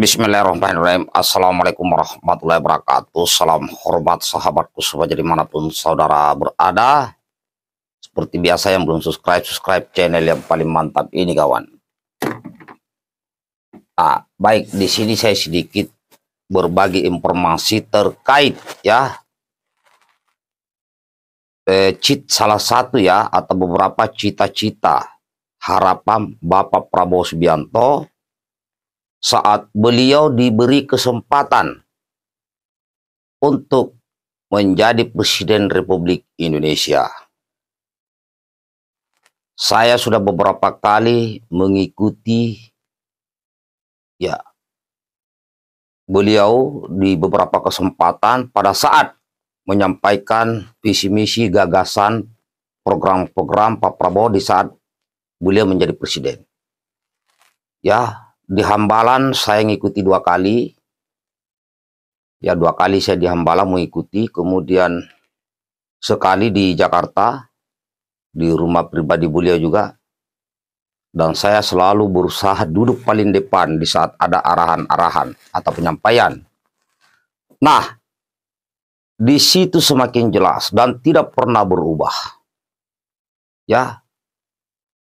Bismillahirrahmanirrahim Assalamualaikum warahmatullahi wabarakatuh Salam hormat sahabatku semua jadi manapun saudara berada Seperti biasa yang belum subscribe Subscribe channel yang paling mantap ini kawan nah, Baik di sini saya sedikit berbagi informasi terkait ya eh, salah satu ya atau beberapa cita-cita harapan Bapak Prabowo Subianto saat beliau diberi kesempatan untuk menjadi Presiden Republik Indonesia. Saya sudah beberapa kali mengikuti ya beliau di beberapa kesempatan pada saat menyampaikan visi misi gagasan program-program Pak Prabowo di saat beliau menjadi presiden. Ya, di Hambalan saya ngikuti dua kali. Ya dua kali saya di Hambalan mengikuti, kemudian sekali di Jakarta di rumah pribadi beliau juga. Dan saya selalu berusaha duduk paling depan di saat ada arahan-arahan atau penyampaian. Nah, di situ semakin jelas dan tidak pernah berubah. Ya,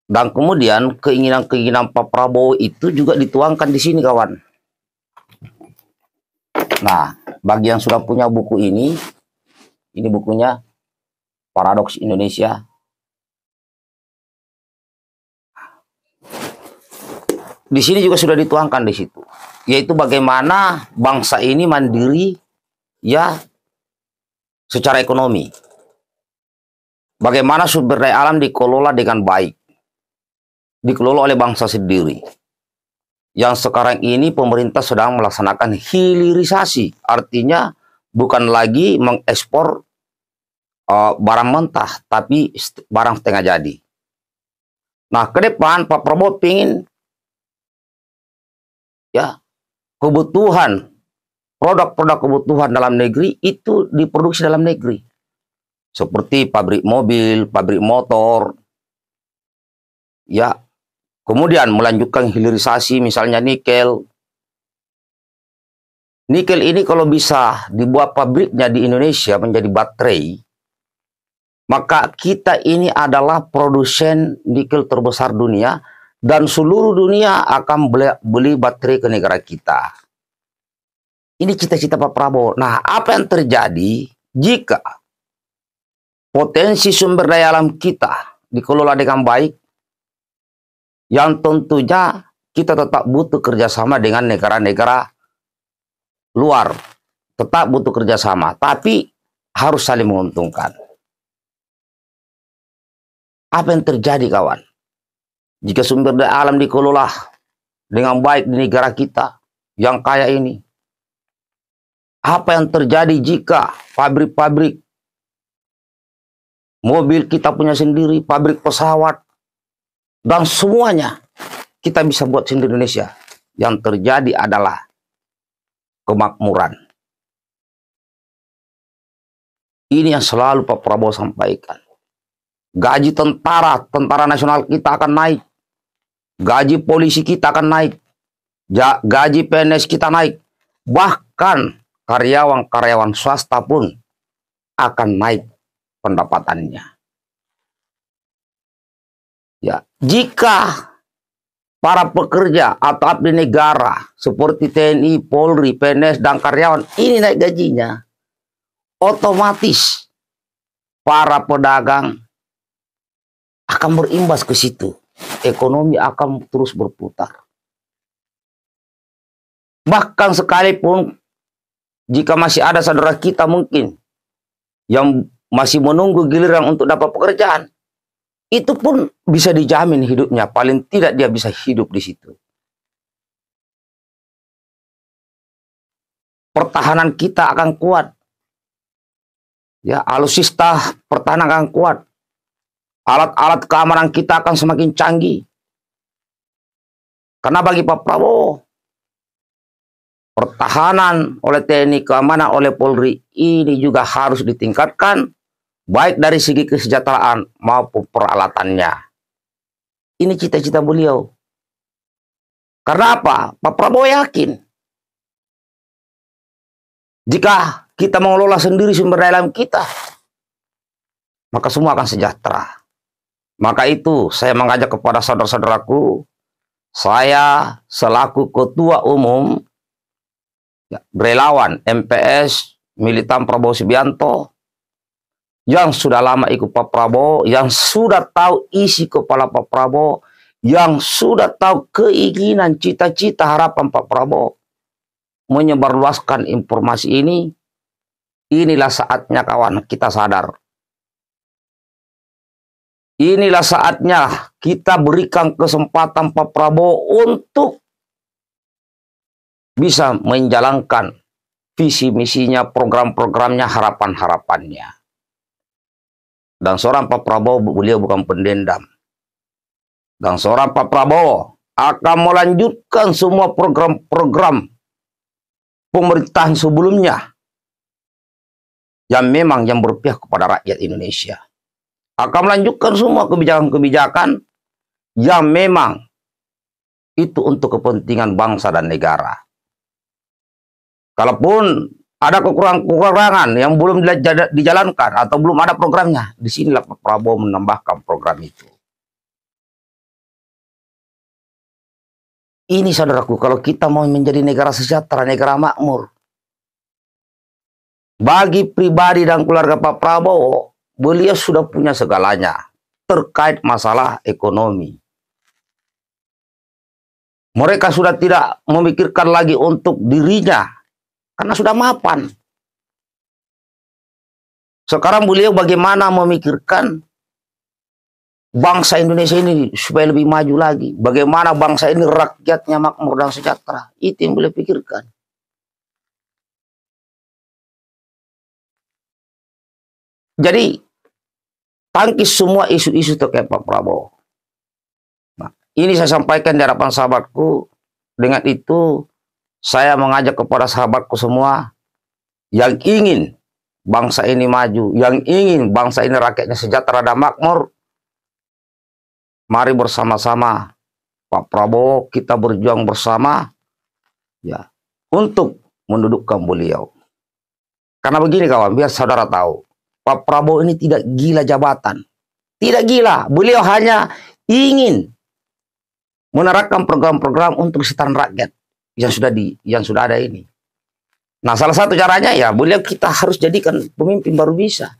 dan kemudian keinginan-keinginan Pak Prabowo itu juga dituangkan di sini kawan. Nah, bagi yang sudah punya buku ini, ini bukunya Paradoks Indonesia. Di sini juga sudah dituangkan di situ, yaitu bagaimana bangsa ini mandiri ya secara ekonomi. Bagaimana sumber daya alam dikelola dengan baik dikelola oleh bangsa sendiri. Yang sekarang ini pemerintah sedang melaksanakan hilirisasi, artinya bukan lagi mengekspor uh, barang mentah, tapi barang setengah jadi. Nah, ke depan Pak Prabowo ingin ya kebutuhan produk-produk kebutuhan dalam negeri itu diproduksi dalam negeri. Seperti pabrik mobil, pabrik motor, ya Kemudian melanjutkan hilirisasi misalnya nikel. Nikel ini kalau bisa dibuat pabriknya di Indonesia menjadi baterai, maka kita ini adalah produsen nikel terbesar dunia dan seluruh dunia akan beli baterai ke negara kita. Ini cita-cita Pak Prabowo. Nah, apa yang terjadi jika potensi sumber daya alam kita dikelola dengan baik, yang tentunya kita tetap butuh kerjasama dengan negara-negara luar. Tetap butuh kerjasama, tapi harus saling menguntungkan. Apa yang terjadi kawan? Jika sumber daya alam dikelola dengan baik di negara kita yang kaya ini, apa yang terjadi jika pabrik-pabrik mobil kita punya sendiri, pabrik pesawat, dan semuanya kita bisa buat sendiri Indonesia. Yang terjadi adalah kemakmuran. Ini yang selalu Pak Prabowo sampaikan. Gaji tentara, tentara nasional kita akan naik. Gaji polisi kita akan naik. Gaji PNS kita naik. Bahkan karyawan-karyawan swasta pun akan naik pendapatannya. Ya, jika para pekerja atau abdi negara seperti TNI, Polri, PNS dan karyawan ini naik gajinya, otomatis para pedagang akan berimbas ke situ. Ekonomi akan terus berputar. Bahkan sekalipun jika masih ada saudara kita mungkin yang masih menunggu giliran untuk dapat pekerjaan, itu pun bisa dijamin hidupnya. Paling tidak dia bisa hidup di situ. Pertahanan kita akan kuat. Ya, alusista pertahanan akan kuat. Alat-alat keamanan kita akan semakin canggih. Karena bagi Pak Prabowo, pertahanan oleh TNI, keamanan oleh Polri ini juga harus ditingkatkan baik dari segi kesejahteraan maupun peralatannya. Ini cita-cita beliau. Karena apa? Pak Prabowo yakin jika kita mengelola sendiri sumber daya alam kita, maka semua akan sejahtera. Maka itu saya mengajak kepada saudara-saudaraku, saya selaku ketua umum ya, relawan MPS Militan Prabowo Subianto yang sudah lama ikut Pak Prabowo, yang sudah tahu isi kepala Pak Prabowo, yang sudah tahu keinginan, cita-cita, harapan Pak Prabowo, menyebarluaskan informasi ini, inilah saatnya kawan kita sadar. Inilah saatnya kita berikan kesempatan Pak Prabowo untuk bisa menjalankan visi misinya, program-programnya, harapan-harapannya. Dan seorang Pak Prabowo beliau bukan pendendam. Dan seorang Pak Prabowo akan melanjutkan semua program-program pemerintahan sebelumnya yang memang yang berpihak kepada rakyat Indonesia. Akan melanjutkan semua kebijakan-kebijakan yang memang itu untuk kepentingan bangsa dan negara. Kalaupun ada kekurangan-kekurangan yang belum dijalankan atau belum ada programnya, di sinilah Pak Prabowo menambahkan program itu. Ini saudaraku, kalau kita mau menjadi negara sejahtera, negara makmur, bagi pribadi dan keluarga Pak Prabowo, beliau sudah punya segalanya terkait masalah ekonomi. Mereka sudah tidak memikirkan lagi untuk dirinya karena sudah mapan. Sekarang beliau bagaimana memikirkan bangsa Indonesia ini supaya lebih maju lagi. Bagaimana bangsa ini rakyatnya makmur dan sejahtera. Itu yang boleh pikirkan. Jadi, tangkis semua isu-isu terkait Pak Prabowo. Nah, ini saya sampaikan di hadapan sahabatku. Dengan itu, saya mengajak kepada sahabatku semua yang ingin bangsa ini maju, yang ingin bangsa ini rakyatnya sejahtera dan makmur, mari bersama-sama Pak Prabowo kita berjuang bersama ya untuk mendudukkan beliau. Karena begini kawan, biar saudara tahu, Pak Prabowo ini tidak gila jabatan. Tidak gila, beliau hanya ingin menerapkan program-program untuk setan rakyat yang sudah di yang sudah ada ini. Nah, salah satu caranya ya beliau kita harus jadikan pemimpin baru bisa.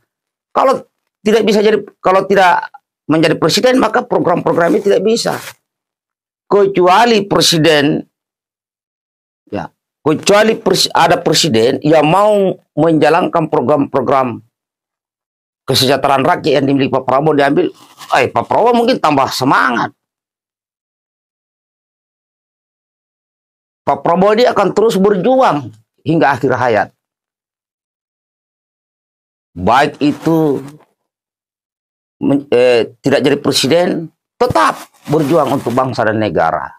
Kalau tidak bisa jadi kalau tidak menjadi presiden maka program-programnya tidak bisa. Kecuali presiden ya, kecuali pers ada presiden yang mau menjalankan program-program kesejahteraan rakyat yang dimiliki Pak Prabowo diambil, eh Pak Prabowo mungkin tambah semangat. Pak Prabowo ini akan terus berjuang hingga akhir hayat. Baik itu eh, tidak jadi presiden, tetap berjuang untuk bangsa dan negara.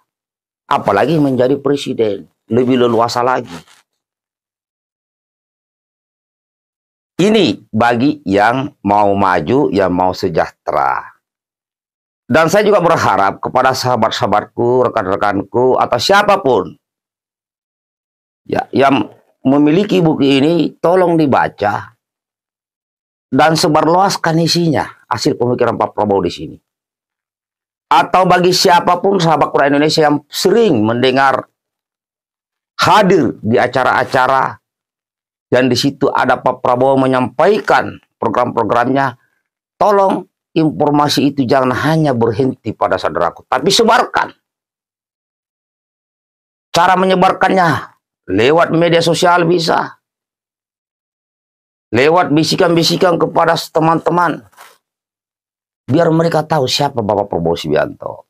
Apalagi menjadi presiden, lebih leluasa lagi. Ini bagi yang mau maju, yang mau sejahtera. Dan saya juga berharap kepada sahabat-sahabatku, rekan-rekanku, atau siapapun Ya, yang memiliki buku ini tolong dibaca dan sebarluaskan isinya hasil pemikiran Pak Prabowo di sini. Atau bagi siapapun sahabat Quran Indonesia yang sering mendengar hadir di acara-acara dan di situ ada Pak Prabowo menyampaikan program-programnya, tolong informasi itu jangan hanya berhenti pada saudaraku, tapi sebarkan. Cara menyebarkannya Lewat media sosial bisa. Lewat bisikan-bisikan kepada teman-teman. Biar mereka tahu siapa Bapak Prabowo Subianto.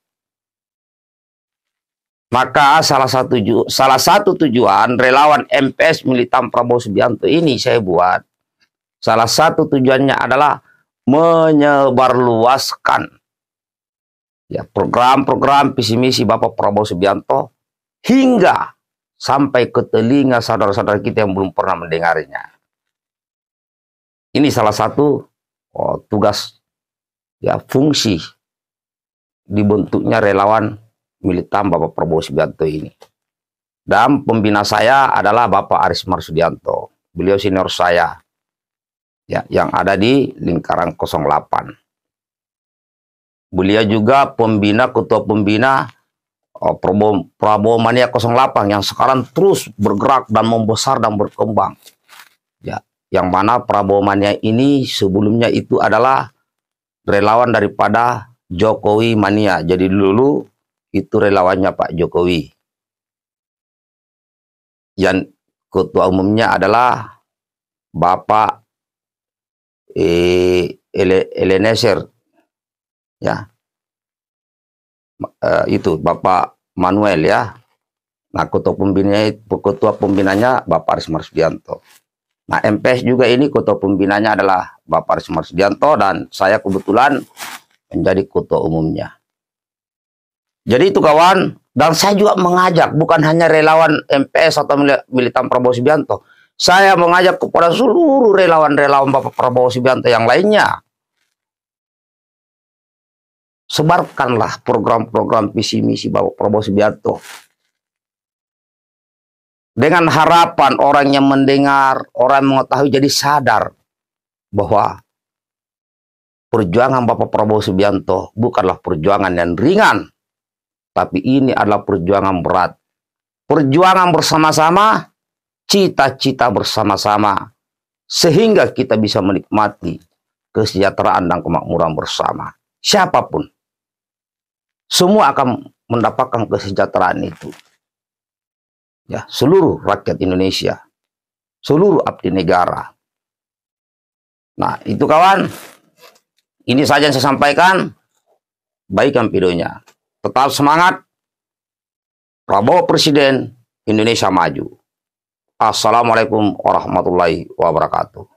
Maka salah satu salah satu tujuan relawan MPS militan Prabowo Subianto ini saya buat. Salah satu tujuannya adalah menyebarluaskan ya program-program visi misi Bapak Prabowo Subianto hingga sampai ke telinga saudara-saudara kita yang belum pernah mendengarnya. Ini salah satu oh, tugas ya fungsi dibentuknya relawan militan Bapak Prabowo Subianto ini. Dan pembina saya adalah Bapak Aris Marsudianto. Beliau senior saya ya, yang ada di lingkaran 08. Beliau juga pembina ketua pembina Eh, Prabowo, Prabowo Mania 08 yang sekarang terus bergerak dan membesar dan berkembang. Ya, yang mana Prabowo Mania ini sebelumnya itu adalah relawan daripada Jokowi Mania. Jadi dulu itu relawannya Pak Jokowi. Yang ketua umumnya adalah Bapak eh, Eleneser. Ya, uh, itu Bapak Manuel ya. Nah, ketua pembinanya ketua pembinanya Bapak Arismar Sudianto. Nah, MPS juga ini ketua pembinanya adalah Bapak Arismar Sudianto dan saya kebetulan menjadi ketua umumnya. Jadi itu kawan, dan saya juga mengajak bukan hanya relawan MPS atau militan Prabowo Subianto. Saya mengajak kepada seluruh relawan-relawan Bapak Prabowo Subianto yang lainnya sebarkanlah program-program visi misi Bapak Prabowo Subianto. Dengan harapan orang yang mendengar, orang yang mengetahui jadi sadar bahwa perjuangan Bapak Prabowo Subianto bukanlah perjuangan yang ringan, tapi ini adalah perjuangan berat. Perjuangan bersama-sama, cita-cita bersama-sama, sehingga kita bisa menikmati kesejahteraan dan kemakmuran bersama. Siapapun semua akan mendapatkan kesejahteraan itu. Ya, seluruh rakyat Indonesia, seluruh abdi negara. Nah, itu kawan. Ini saja yang saya sampaikan. Baikkan videonya. Tetap semangat. Prabowo Presiden Indonesia maju. Assalamualaikum warahmatullahi wabarakatuh.